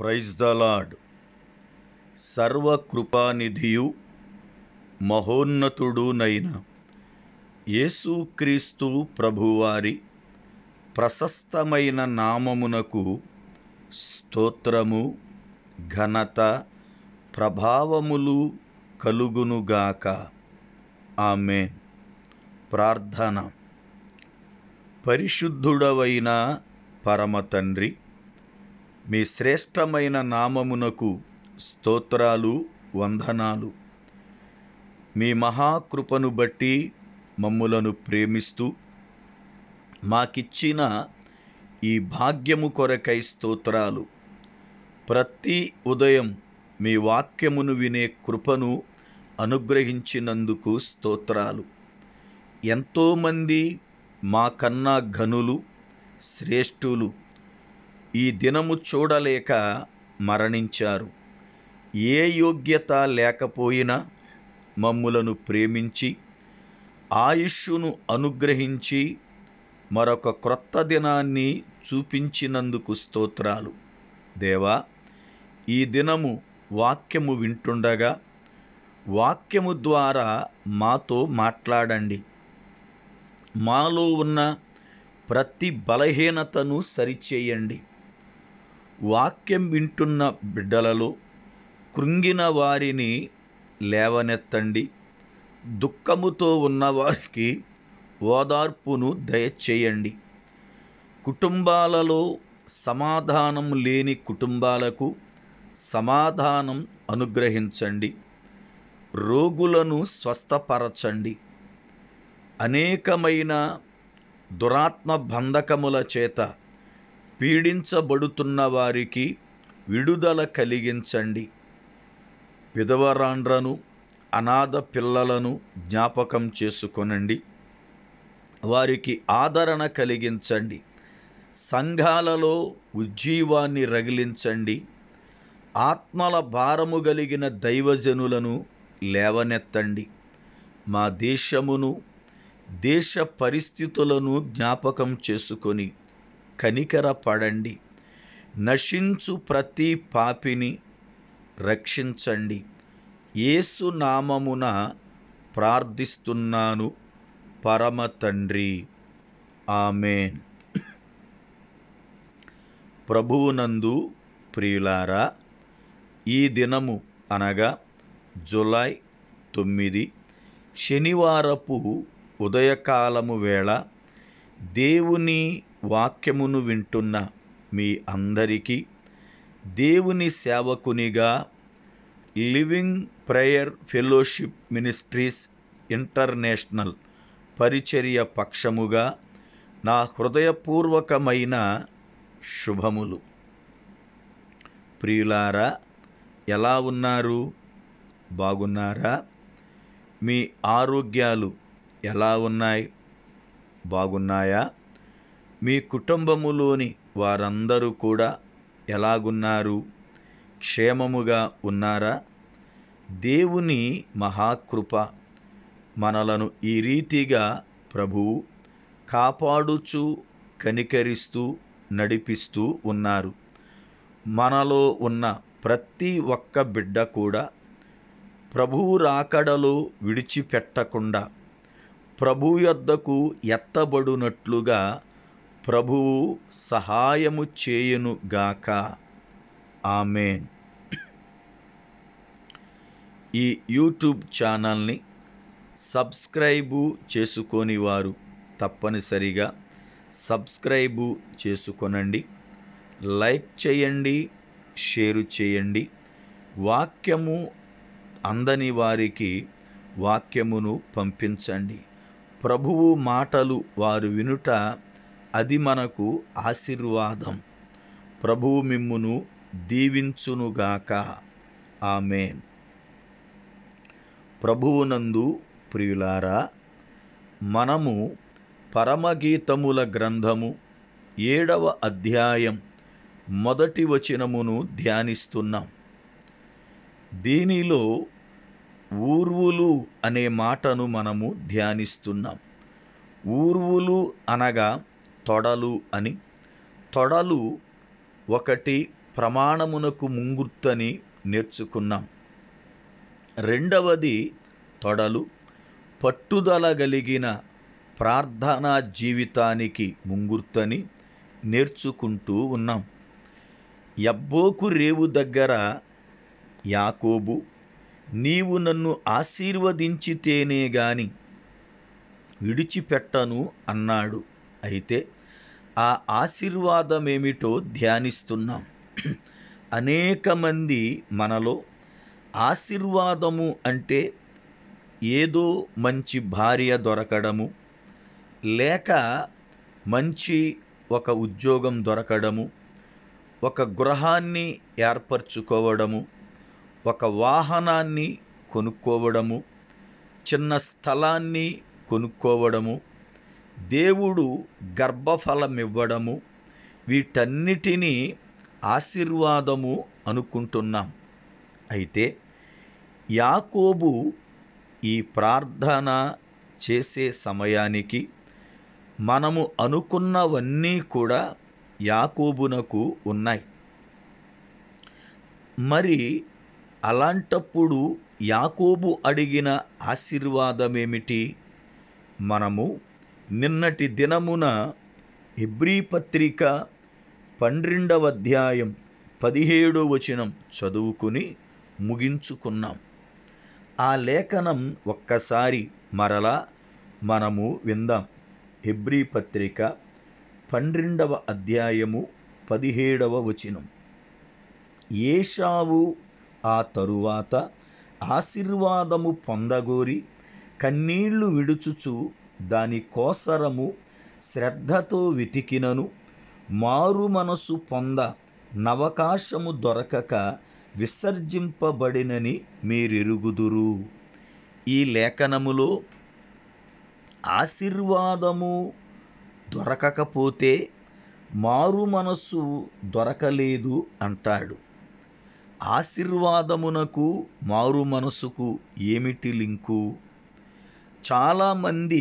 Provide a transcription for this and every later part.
praise the lord సర్వకృపానిధియు మహోన్నతుడునైన యేసుక్రీస్తు ప్రభువారి ప్రశస్తమైన నామమునకు స్తోత్రము ఘనత ప్రభావములు కలుగునుగాక ఆమె ప్రార్థన పరిశుద్ధుడవైన పరమతండ్రి మీ శ్రేష్టమైన నామమునకు స్తోత్రాలు వందనాలు మీ మహాకృపను బట్టి మమ్ములను ప్రేమిస్తూ మాకిచ్చిన ఈ భాగ్యము కొరకై స్తోత్రాలు ప్రతి ఉదయం మీ వాక్యమును వినే కృపను అనుగ్రహించినందుకు స్తోత్రాలు ఎంతోమంది మాకన్నా ఘనులు శ్రేష్ఠులు ఈ దినము చూడలేక మరణించారు ఏ యోగ్యత లేకపోయినా మమ్ములను ప్రేమించి ఆయుష్ను అనుగ్రహించి మరొక క్రొత్త దినాన్ని చూపించినందుకు స్తోత్రాలు దేవా ఈ దినము వాక్యము వింటుండగా వాక్యము ద్వారా మాతో మాట్లాడండి మాలో ఉన్న ప్రతి బలహీనతను సరిచేయండి వాక్యం వింటున్న బిడ్డలలో కృంగిన వారిని లేవనెత్తండి దుఃఖముతో ఉన్నవారికి ఓదార్పును దయచేయండి కుటుంబాలలో సమాధానం లేని కుటుంబాలకు సమాధానం అనుగ్రహించండి రోగులను స్వస్థపరచండి అనేకమైన దురాత్మ బంధకముల చేత పీడించబడుతున్న వారికి విడుదల కలిగించండి విధవరాండ్రను అనాథ పిల్లలను జ్ఞాపకం చేసుకొనండి వారికి ఆదరణ కలిగించండి సంఘాలలో ఉజ్జీవాన్ని రగిలించండి ఆత్మల భారము కలిగిన దైవజనులను లేవనెత్తండి మా దేశమును దేశ పరిస్థితులను జ్ఞాపకం చేసుకొని కనికరపడండి నశించు ప్రతి పాపిని రక్షించండి ఏసు నామమున ప్రార్థిస్తున్నాను పరమ తండ్రి ఆమెన్ ప్రభువునందు ప్రియులారా ఈ దినము అనగా జులై తొమ్మిది శనివారపు ఉదయకాలము వేళ దేవుని వాక్యమును వింటున్న మీ అందరికీ దేవుని సేవకునిగా living prayer fellowship ministries international పరిచర్య పక్షముగా నా హృదయపూర్వకమైన శుభములు ప్రియులారా ఎలా ఉన్నారు బాగున్నారా మీ ఆరోగ్యాలు ఎలా ఉన్నాయి బాగున్నాయా మీ కుటుంబములోని వారందరూ కూడా ఎలాగున్నారు క్షేమముగా ఉన్నారా దేవుని మహాకృప మనలను ఈ రీతిగా ప్రభువు కాపాడుచు కనికరిస్తూ నడిపిస్తూ ఉన్నారు మనలో ఉన్న ప్రతి ఒక్క బిడ్డ కూడా ప్రభువు రాకడలో విడిచిపెట్టకుండా ప్రభు యొద్దకు ఎత్తబడునట్లుగా ప్రభువు సహాయము చేయును గాక ఆమెన్ ఈ యూట్యూబ్ ఛానల్ని సబ్స్క్రైబు చేసుకొని వారు తప్పనిసరిగా సబ్స్క్రైబు చేసుకొనండి లైక్ చేయండి షేరు చేయండి వాక్యము అందని వారికి వాక్యమును పంపించండి ప్రభువు మాటలు వారు వినుట అది మనకు ఆశీర్వాదం ప్రభువు మిమ్మును దీవించునుగాక ఆమెన్ ప్రభువునందు ప్రియులారా మనము పరమగీతముల గ్రంథము ఏడవ అధ్యాయం మొదటి వచనమును ధ్యానిస్తున్నాం దీనిలో ఊర్వులు అనే మాటను మనము ధ్యానిస్తున్నాం ఊర్వులు అనగా తొడలు అని తొడలు ఒకటి ప్రమాణమునకు ముంగుర్తని నేర్చుకున్నాం రెండవది తొడలు పట్టుదల కలిగిన ప్రార్థనా జీవితానికి ముంగుర్తని నేర్చుకుంటూ ఉన్నాం ఎబ్బోకు రేవు దగ్గర యాకోబు నీవు నన్ను ఆశీర్వదించితేనే గాని విడిచిపెట్టను అన్నాడు అయితే ఆ ఆశీర్వాదం ఏమిటో ధ్యానిస్తున్నాం అనేక మంది మనలో ఆశీర్వాదము అంటే ఏదో మంచి భార్య దొరకడము లేక మంచి ఒక ఉద్యోగం దొరకడము ఒక గృహాన్ని ఏర్పరచుకోవడము ఒక వాహనాన్ని కొనుక్కోవడము చిన్న స్థలాన్ని కొనుక్కోవడము దేవుడు గర్భఫలమివ్వడము వీటన్నిటినీ ఆశీర్వాదము అనుకుంటున్నాం అయితే యాకోబు ఈ ప్రార్థన చేసే సమయానికి మనము అనుకున్నవన్నీ కూడా యాకోబునకు ఉన్నాయి మరి అలాంటప్పుడు యాకోబు అడిగిన ఆశీర్వాదమేమిటి మనము నిన్నటి దినమున ఎబ్రీ పత్రిక పన్నెండవ అధ్యాయం పదిహేడు వచనం చదువుకుని ముగించుకున్నాం ఆ లేఖనం ఒక్కసారి మరలా మనము విందాం ఎబ్రీ పత్రిక పన్నెండవ అధ్యాయము పదిహేడవ వచనం ఏషావు ఆ తరువాత ఆశీర్వాదము పొందగోరి కన్నీళ్లు విడుచుచు దాని కోసరము శ్రద్ధతో వెతికినను మారు మనసు పొంద నవకాశము దొరకక విసర్జింపబడినని మీరెరుగుదురు ఈ లేఖనములో ఆశీర్వాదము దొరకకపోతే మారు మనస్సు దొరకలేదు అంటాడు ఆశీర్వాదమునకు మారు మనసుకు ఏమిటి లింకు చాలామంది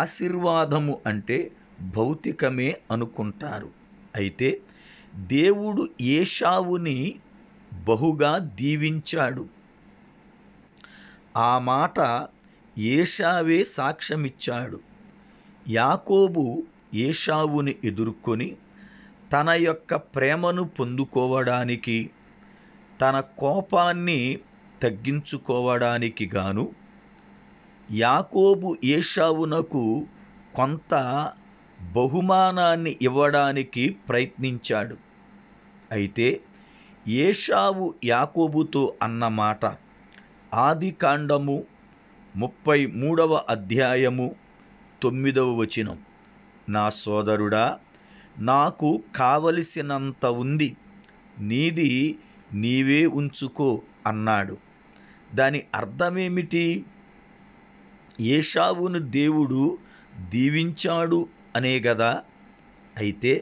ఆశీర్వాదము అంటే భౌతికమే అనుకుంటారు అయితే దేవుడు ఏషావుని బహుగా దీవించాడు ఆ మాట ఏషావే సాక్ష్యమిచ్చాడు యాకోబు ఏషావుని ఎదుర్కొని తన యొక్క ప్రేమను పొందుకోవడానికి తన కోపాన్ని తగ్గించుకోవడానికి గాను యాకోబు ఏషావునకు కొంత బహుమానాన్ని ఇవ్వడానికి ప్రయత్నించాడు అయితే ఏషావు యాకోబుతో అన్నమాట ఆది కాండము ముప్పై మూడవ అధ్యాయము తొమ్మిదవ వచనం నా సోదరుడా నాకు కావలసినంత ఉంది నీది నీవే ఉంచుకో అన్నాడు దాని అర్థమేమిటి ఏషావును దేవుడు దీవించాడు అనే కదా అయితే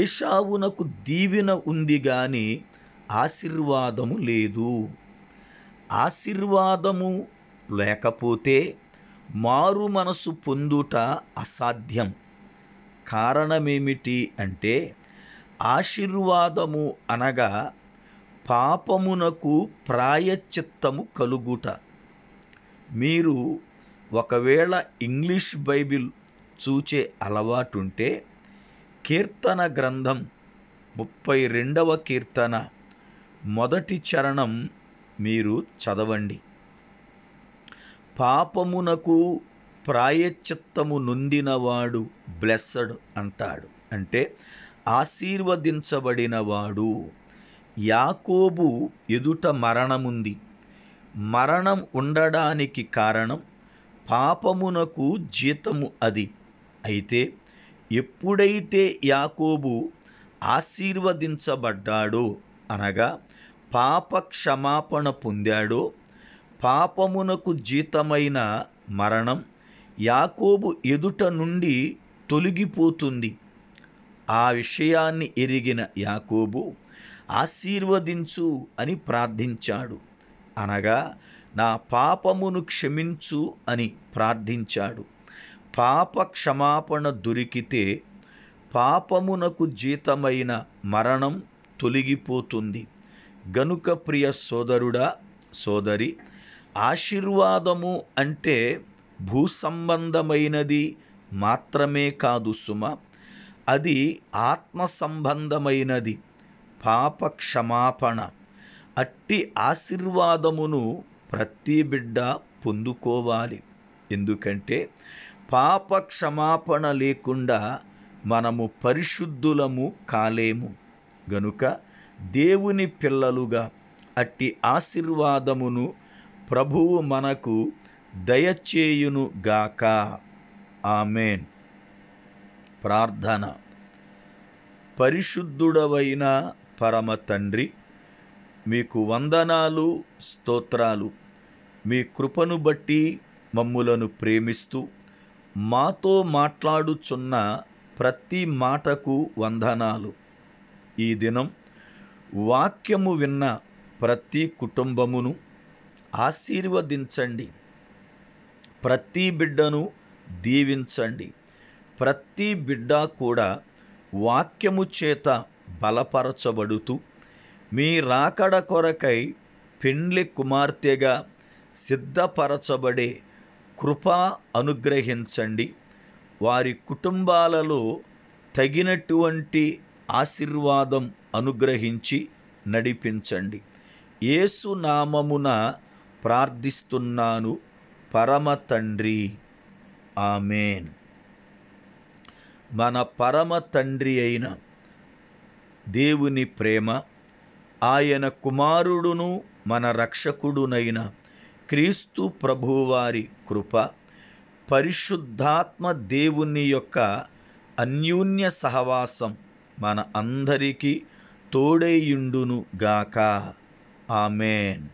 ఏషావునకు దీవెన ఉంది కానీ ఆశీర్వాదము లేదు ఆశీర్వాదము లేకపోతే మారు మనసు పొందుట అసాధ్యం కారణమేమిటి అంటే ఆశీర్వాదము అనగా పాపమునకు ప్రాయచిత్తము కలుగుట మీరు ఒకవేళ ఇంగ్లీష్ బైబిల్ చూచే అలవాటుంటే కీర్తన గ్రంథం ముప్పై రెండవ కీర్తన మొదటి చరణం మీరు చదవండి పాపమునకు ప్రాయచిత్తము నొందినవాడు బ్లెస్సడ్ అంటాడు అంటే ఆశీర్వదించబడినవాడు యాకోబు ఎదుట మరణముంది మరణం ఉండడానికి కారణం పాపమునకు జీతము అది అయితే ఎప్పుడైతే యాకోబు ఆశీర్వదించబడ్డాడో అనగా పాప క్షమాపణ పొందాడో పాపమునకు జీతమైన మరణం యాకోబు ఎదుట నుండి తొలగిపోతుంది ఆ విషయాన్ని ఎరిగిన యాకోబు ఆశీర్వదించు అని ప్రార్థించాడు అనగా నా పాపమును క్షమించు అని ప్రార్థించాడు పాప క్షమాపణ దొరికితే పాపమునకు జీతమైన మరణం తొలగిపోతుంది గనుక ప్రియ సోదరుడా సోదరి ఆశీర్వాదము అంటే భూసంబంధమైనది మాత్రమే కాదు సుమ అది ఆత్మ సంబంధమైనది పాప క్షమాపణ అట్టి ఆశీర్వాదమును ప్రతి బిడ్డ పొందుకోవాలి ఎందుకంటే పాప క్షమాపణ లేకుండా మనము పరిశుద్ధులము కాలేము గనుక దేవుని పిల్లలుగా అట్టి ఆశీర్వాదమును ప్రభువు మనకు దయచేయునుగాక ఆమెన్ ప్రార్థన పరిశుద్ధుడవైన పరమ తండ్రి మీకు వందనాలు స్తోత్రాలు మీ కృపను బట్టి మమ్ములను ప్రేమిస్తూ మాతో మాట్లాడుచున్న ప్రతి మాటకు వందనాలు ఈ దినం వాక్యము విన్న ప్రతి కుటుంబమును ఆశీర్వదించండి ప్రతి బిడ్డను దీవించండి ప్రతి బిడ్డ కూడా వాక్యము చేత బలపరచబడుతూ మీ రాకడ కొరకై పెండ్లి కుమార్తెగా సిద్ధపరచబడే కృప అనుగ్రహించండి వారి కుటుంబాలలో తగినటువంటి ఆశీర్వాదం అనుగ్రహించి నడిపించండి ఏసు నామమున ప్రార్థిస్తున్నాను పరమ తండ్రి ఆమెన్ మన పరమ తండ్రి అయిన దేవుని ప్రేమ ఆయన కుమారుడును మన రక్షకుడునైన క్రీస్తు ప్రభువారి కృప పరిశుద్ధాత్మ దేవుని యొక్క అన్యోన్య సహవాసం మన అందరికీ తోడేయుండునుగాక ఆమెన్